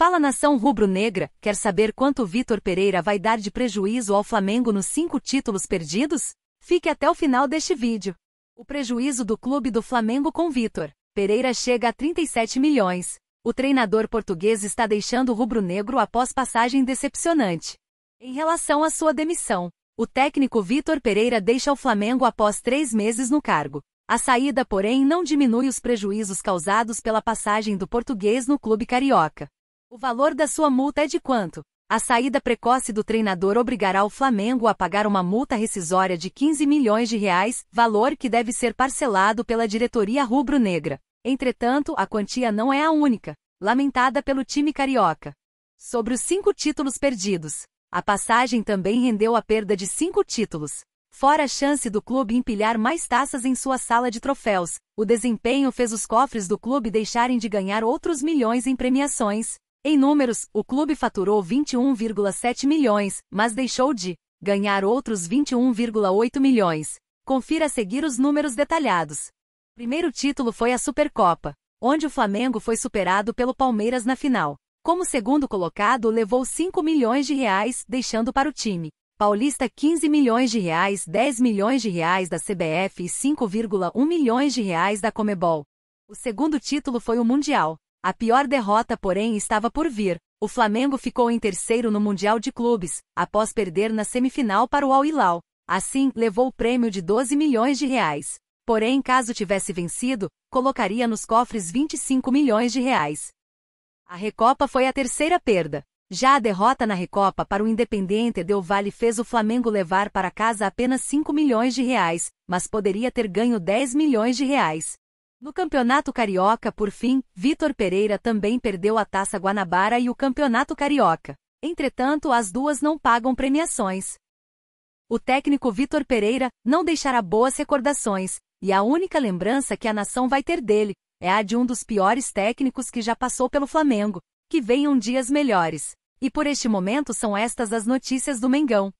Fala Nação Rubro-Negra, quer saber quanto Vitor Pereira vai dar de prejuízo ao Flamengo nos cinco títulos perdidos? Fique até o final deste vídeo. O prejuízo do clube do Flamengo com Vitor Pereira chega a 37 milhões. O treinador português está deixando o rubro-negro após passagem decepcionante. Em relação à sua demissão, o técnico Vitor Pereira deixa o Flamengo após três meses no cargo. A saída, porém, não diminui os prejuízos causados pela passagem do português no clube carioca. O valor da sua multa é de quanto? A saída precoce do treinador obrigará o Flamengo a pagar uma multa rescisória de 15 milhões de reais, valor que deve ser parcelado pela diretoria rubro-negra. Entretanto, a quantia não é a única, lamentada pelo time carioca. Sobre os cinco títulos perdidos, a passagem também rendeu a perda de cinco títulos. Fora a chance do clube empilhar mais taças em sua sala de troféus, o desempenho fez os cofres do clube deixarem de ganhar outros milhões em premiações, em números, o clube faturou 21,7 milhões, mas deixou de ganhar outros 21,8 milhões. Confira a seguir os números detalhados. Primeiro título foi a Supercopa, onde o Flamengo foi superado pelo Palmeiras na final. Como segundo colocado, levou 5 milhões de reais, deixando para o time. Paulista 15 milhões de reais, 10 milhões de reais da CBF e 5,1 milhões de reais da Comebol. O segundo título foi o Mundial, a pior derrota, porém, estava por vir. O Flamengo ficou em terceiro no Mundial de Clubes, após perder na semifinal para o Al Hilal. Assim, levou o prêmio de 12 milhões de reais. Porém, caso tivesse vencido, colocaria nos cofres 25 milhões de reais. A Recopa foi a terceira perda. Já a derrota na Recopa para o Independente Del vale fez o Flamengo levar para casa apenas 5 milhões de reais, mas poderia ter ganho 10 milhões de reais. No Campeonato Carioca, por fim, Vitor Pereira também perdeu a Taça Guanabara e o Campeonato Carioca. Entretanto, as duas não pagam premiações. O técnico Vitor Pereira não deixará boas recordações, e a única lembrança que a nação vai ter dele é a de um dos piores técnicos que já passou pelo Flamengo. Que venham dias melhores. E por este momento são estas as notícias do Mengão.